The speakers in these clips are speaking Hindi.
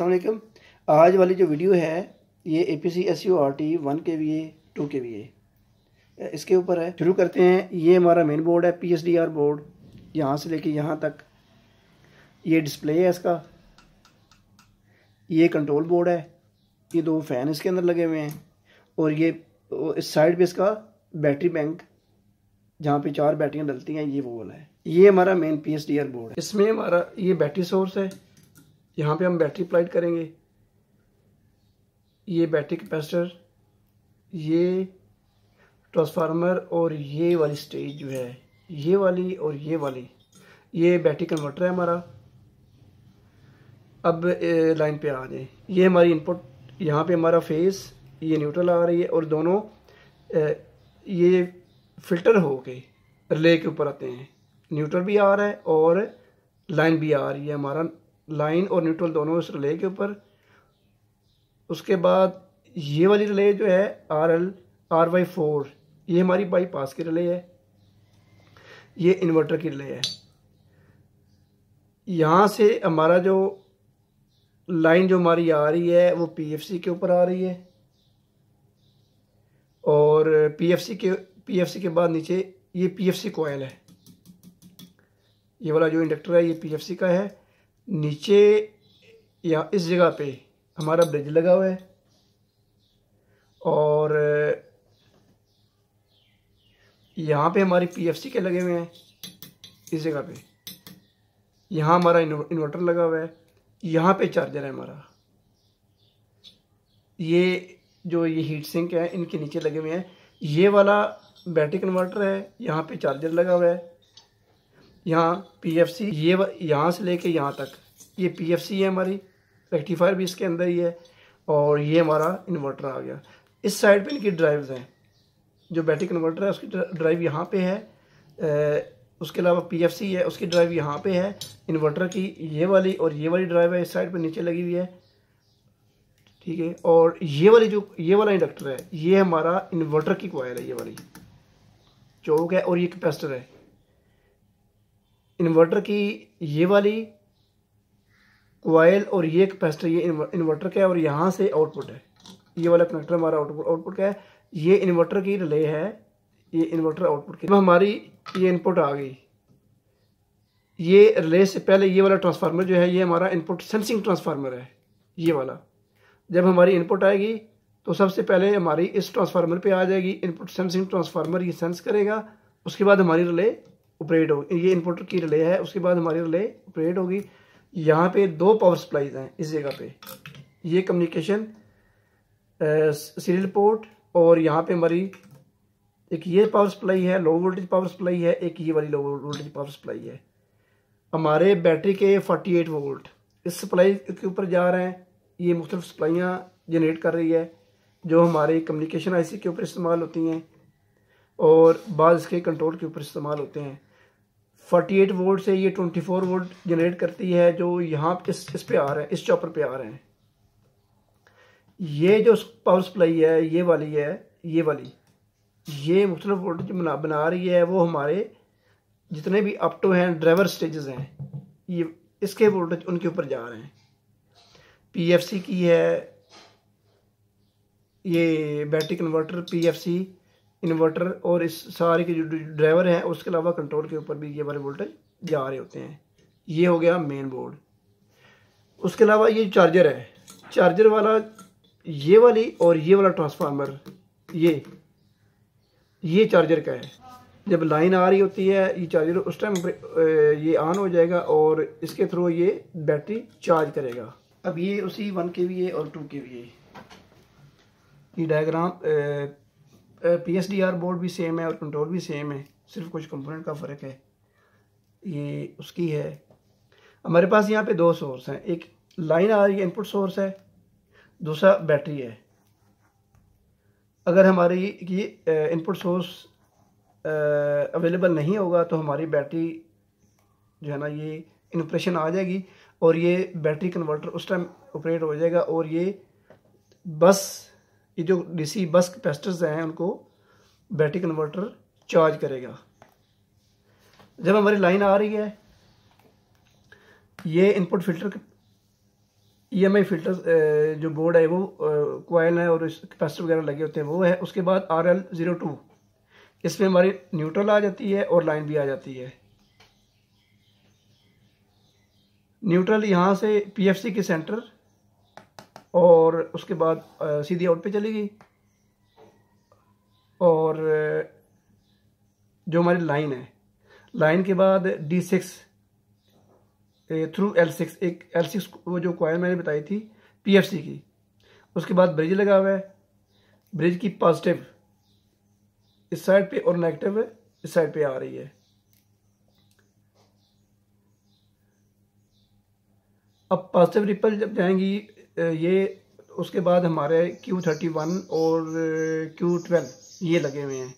असलम आज वाली जो वीडियो है ये A P C S U R T one K V A two K V A इसके ऊपर है शुरू करते हैं ये हमारा मेन बोर्ड है P S D R board यहाँ से लेके यहाँ तक ये डिस्प्ले है इसका ये कंट्रोल बोर्ड है ये दो फैन इसके अंदर लगे हुए हैं और ये इस साइड पे इसका बैटरी बैंक जहाँ पे चार बैटरियाँ डलती हैं ये वो वाला है ये हमारा main P S D R board है इसमें हमारा ये बैटरी सोर्स है यहाँ पे हम बैटरी अप्लाइड करेंगे ये बैटरी कैपेसिटर ये ट्रांसफार्मर और ये वाली स्टेज जो है ये वाली और ये वाली ये बैटरी कन्वर्टर है हमारा अब लाइन पे आ जाए ये हमारी इनपुट यहाँ पे हमारा फेस ये न्यूट्रल आ रही है और दोनों ये फिल्टर हो के रिले के ऊपर आते हैं न्यूट्रल भी आ रहा है और लाइन भी आ रही है हमारा लाइन और न्यूट्रल दोनों इस रिले के ऊपर उसके बाद ये वाली रिले जो है R L R Y four ये हमारी बाईपास की रिले है ये इन्वर्टर की रिले है यहाँ से हमारा जो लाइन जो हमारी आ रही है वो पीएफसी के ऊपर आ रही है और पीएफसी के पीएफसी के बाद नीचे ये पीएफसी कोयल है ये वाला जो इंडक्टर है ये पीएफसी का है नीचे या इस जगह पे हमारा ब्रिज लगा हुआ है और यहाँ पे हमारे पीएफसी के लगे हुए हैं इस जगह पे यहाँ हमारा इन्वर्टर लगा हुआ है यहाँ पे चार्जर है हमारा ये जो ये हीट सिंक है इनके नीचे लगे हुए हैं ये वाला बैटरी कन्वर्टर है यहाँ पे चार्जर लगा हुआ है यहाँ पीएफसी ये यहाँ से लेके यहाँ तक ये पीएफसी है हमारी रेक्टिफायर भी इसके अंदर ही है और ये हमारा इन्वर्टर आ गया इस साइड पे इनकी ड्राइव्स हैं जो बैटरी कन्वर्टर है उसकी ड्राइव यहाँ पे है ए, उसके अलावा पीएफसी है उसकी ड्राइव यहाँ पे है इन्वर्टर की ये वाली और ये वाली ड्राइव है इस साइड पर नीचे लगी हुई है ठीक है और ये वाली जो ये वाला इंडक्टर है ये हमारा इन्वर्टर की क्वायर है ये वाली चौक है और ये कैपेसिटर है इन्वर्टर की ये वाली कोयल और ये कैपेसिटर ये इन्वर्टर का है और यहाँ से आउटपुट है ये वाला कनेक्टर हमारा आउटपुट आउटपुट का है ये इन्वर्टर की रिले है ये इन्वर्टर आउटपुट की हमारी ये इनपुट आ गई ये रिले से पहले ये वाला ट्रांसफार्मर जो है ये हमारा इनपुट सेंसिंग ट्रांसफार्मर है ये वाला जब हमारी इनपुट आएगी तो सबसे पहले हमारी इस ट्रांसफार्मर पे आ जाएगी इनपुट सेंसिंग ट्रांसफार्मर ये सेंस करेगा उसके बाद हमारी रिले ऑपरेट होगी ये इन्वर्टर की रिले है उसके बाद हमारी रिले ऑपरेट होगी यहाँ पे दो पावर सप्लाईज हैं इस जगह पे ये कम्युनिकेशन सीरियल पोर्ट और यहाँ पे हमारी एक ये पावर सप्लाई है लो वोल्टेज पावर सप्लाई है एक ये वाली लो वोल्टेज पावर सप्लाई है हमारे बैटरी के 48 वोल्ट इस सप्लाई के ऊपर जा रहे हैं ये मुख्तलिफ सप्लाइयाँ जनरेट कर रही है जो हमारे कम्युनिकेशन आईसी के ऊपर इस्तेमाल होती हैं और बाद इसके कंट्रोल के ऊपर इस्तेमाल होते हैं फोर्टी एट वोल्ट से ये ट्वेंटी फोर वोल्ट जनरेट करती है जो यहाँ इस इस पे आ रहे हैं इस चॉपर पे आ रहे हैं ये जो पावर सप्लाई है ये वाली है ये वाली ये मुख्तलिफ वोल्टेज बना बना रही है वो हमारे जितने भी अप टू हैं ड्राइवर स्टेजेस हैं ये इसके वोल्टेज उनके ऊपर जा रहे हैं पीएफसी की है ये बैटरी कन्वर्टर पीएफसी इन्वर्टर और इस सारे के जो ड्राइवर हैं उसके अलावा कंट्रोल के ऊपर भी ये वाले वोल्टेज जा रहे होते हैं ये हो गया मेन बोर्ड उसके अलावा ये चार्जर है चार्जर वाला ये वाली और ये वाला ट्रांसफार्मर ये ये चार्जर का है जब लाइन आ रही होती है ये चार्जर उस टाइम ये ऑन हो जाएगा और इसके थ्रू ये बैटरी चार्ज करेगा अब ये उसी वन के वी है और टू के वी है ये diagram P S D R board भी सेम है और कंट्रोल भी सेम है सिर्फ कुछ कंपोनेंट का फ़र्क है ये उसकी है हमारे पास यहाँ पे दो सोर्स हैं एक लाइन आ रही है इनपुट सोर्स है दूसरा बैटरी है अगर हमारी ये इनपुट सोर्स अवेलेबल नहीं होगा तो हमारी बैटरी जो है ना ये इनप्रेशन आ जाएगी और ये बैटरी कन्वर्टर उस टाइम ऑपरेट हो जाएगा और ये बस ये जो डीसी बस कैपेसिटर्स हैं उनको बैटरी कन्वर्टर चार्ज करेगा जब हमारी लाइन आ रही है ये input filter E M I filter जो बोर्ड है वो कोयल है और कैपेसिटर वगैरह लगे होते हैं वो है उसके बाद आर एल ज़ीरो टू इसमें हमारी न्यूट्रल आ जाती है और लाइन भी आ जाती है न्यूट्रल यहाँ से पीएफसी के सेंटर और उसके बाद सीधी आउट पे चली गई और जो हमारी लाइन है लाइन के बाद D six through L six एक एल सिक्स वो जो क्वायर मैंने बताई थी पी एफ सी की उसके बाद ब्रिज लगा हुआ है ब्रिज की पॉजिटिव इस साइड पे और नेगेटिव इस साइड पे आ रही है अब पॉजिटिव रिपल जब जाएंगी ये उसके बाद हमारे क्यू थर्टी वन और क्यू ट्वेल्व ये लगे हुए हैं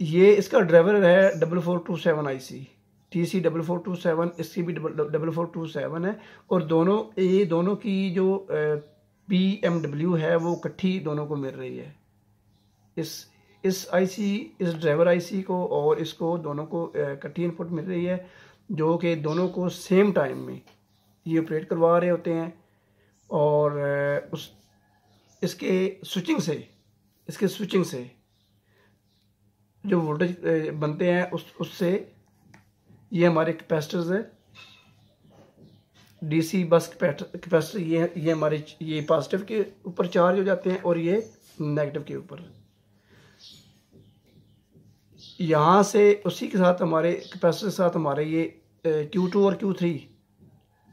ये इसका ड्राइवर है double four two seven I C T C double four two seven C भी double double four two seven है और दोनों ये दोनों की जो पी एम डब्ल्यू है वो इकट्ठी दोनों को मिल रही है इस इस आईसी इस ड्राइवर आईसी को और इसको दोनों को इकट्ठी इनपुट मिल रही है जो कि दोनों को सेम टाइम में ये ऑपरेट करवा रहे होते हैं और उस इसके स्विचिंग से इसके स्विचिंग से जो वोल्टेज बनते हैं उस उससे ये हमारे कैपेसिटर्स है डीसी बस कैपेसिटर ये ये हमारे ये पॉजिटिव के ऊपर चार्ज हो जाते हैं और ये नेगेटिव के ऊपर यहाँ से उसी के साथ हमारे कैपेसिटर के साथ हमारे ये क्यू टू और क्यू थ्री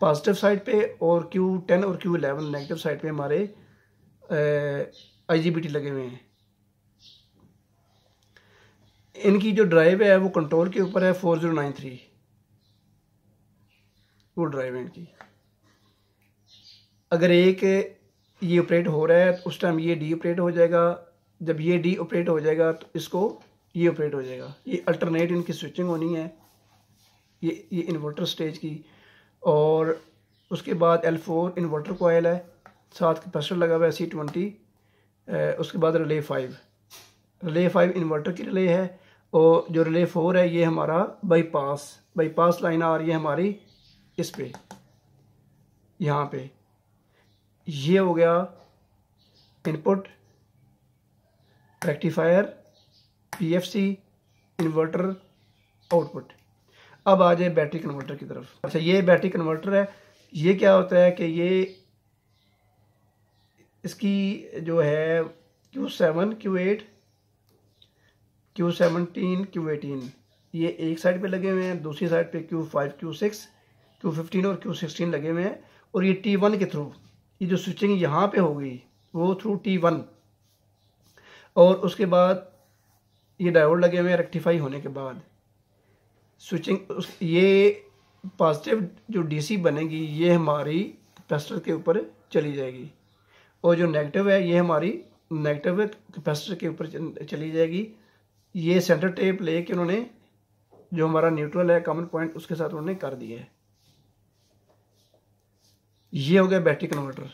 पॉजिटिव साइड पे और क्यू टेन और क्यू एलेवन नेगेटिव साइड पे हमारे आई लगे हुए हैं इनकी जो ड्राइव है वो कंट्रोल के ऊपर है फोर ज़ीरो नाइन थ्री वो ड्राइव है इनकी अगर एक ये ऑपरेट हो रहा है तो उस टाइम ये डी ऑपरेट हो जाएगा जब ये डी ऑपरेट हो जाएगा तो इसको ये ऑपरेट हो जाएगा ये अल्टरनेट इनकी स्विचिंग होनी है ये ये इन्वर्टर स्टेज की और उसके बाद एल फोर इन्वर्टर कोयल है साथ कैपेसिटर लगा हुआ है सी ट्वेंटी उसके बाद relay five relay five inverter की रिले है और जो रिले फोर है ये हमारा बाईपास बाईपास लाइन आ रही है हमारी इस पे यहाँ पे ये हो गया input rectifier C inverter output अब आ जाए बैटरी कन्वर्टर की तरफ अच्छा ये बैटरी कन्वर्टर है ये क्या होता है कि ये इसकी जो है Q seven Q eight Q seventeen Q eighteen ये एक साइड पे लगे हुए हैं दूसरी साइड पे Q five Q six Q fifteen और क्यू सिक्सटीन लगे हुए हैं और ये टी वन के थ्रू ये जो स्विचिंग यहाँ पे हो गई वो थ्रू टी वन और उसके बाद ये डायोड लगे हुए हैं रेक्टिफाई होने के बाद स्विचिंग ये पॉजिटिव जो डीसी बनेगी ये हमारी कैपेसिटर के ऊपर चली जाएगी और जो नेगेटिव है ये हमारी नेगेटिव कैपेसिटर के ऊपर चली जाएगी ये सेंटर टेप ले के उन्होंने जो हमारा न्यूट्रल है कॉमन पॉइंट उसके साथ उन्होंने कर दिया है ये हो गया बैटरी कन्वर्टर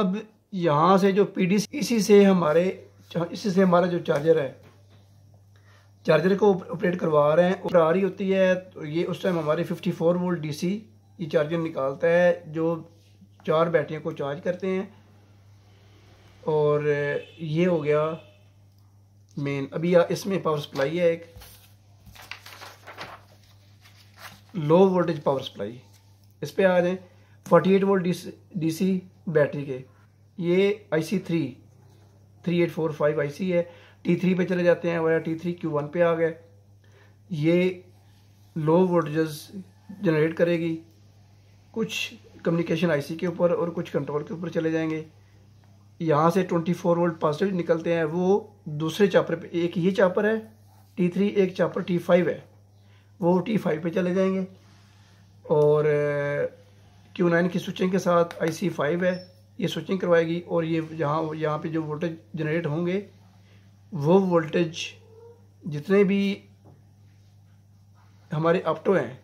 अब यहाँ से जो पी डी इसी से हमारे इसी से हमारा जो चार्जर है चार्जर को ऑपरेट करवा रहे हैं ऊपर आ रही होती है तो ये उस टाइम हमारे 54 वोल्ट डीसी ये चार्जर निकालता है जो चार बैटरियों को चार्ज करते हैं और ये हो गया मेन अभी इसमें पावर सप्लाई है एक लो वोल्टेज पावर सप्लाई इस पर आ जाए एट वोल्ट डीसी बैटरी के ये I C three three eight four five I C है टी थ्री पर चले जाते हैं via T three Q one पर आ गए ये लो वोल्टेज जनरेट करेगी कुछ कम्युनिकेशन आईसी के ऊपर और कुछ कंट्रोल के ऊपर चले जाएंगे यहाँ से 24 वोल्ट पॉजिटिव निकलते हैं वो दूसरे चापर पे एक ही चापर है टी थ्री एक चापर टी फाइव है वो टी फाइव पर चले जाएंगे और क्यू नाइन की स्विचिंग के साथ आई सी फाइव है ये स्विचिंग करवाएगी और ये यहाँ यहाँ पे जो वोल्टेज जनरेट होंगे वो वोल्टेज जितने भी हमारे अपटो हैं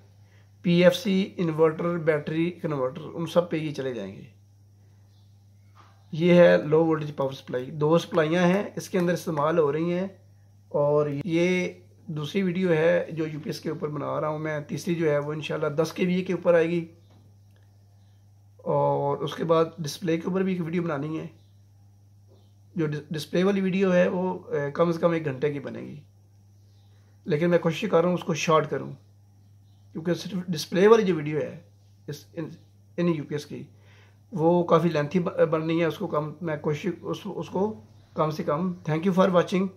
पीएफसी इन्वर्टर बैटरी कन्वर्टर उन सब पे ये चले जाएंगे ये है लो वोल्टेज पावर सप्लाई दो सप्लाइयाँ हैं इसके अंदर इस्तेमाल हो रही हैं और ये दूसरी वीडियो है जो यूपीएस के ऊपर बना रहा हूँ मैं तीसरी जो है वो शाला दस के वी के ऊपर आएगी और उसके बाद डिस्प्ले के ऊपर भी एक वीडियो बनानी है जो डिस्प्ले वाली वीडियो है वो कम से कम एक घंटे की बनेगी लेकिन मैं कोशिश कर रहा हूँ उसको शॉर्ट करूँ क्योंकि सिर्फ डिस्प्ले वाली जो वीडियो है इस इन इन यू की वो काफ़ी लेंथी बननी है उसको कम मैं कोशिश उस, उसको कम से कम थैंक यू फॉर वॉचिंग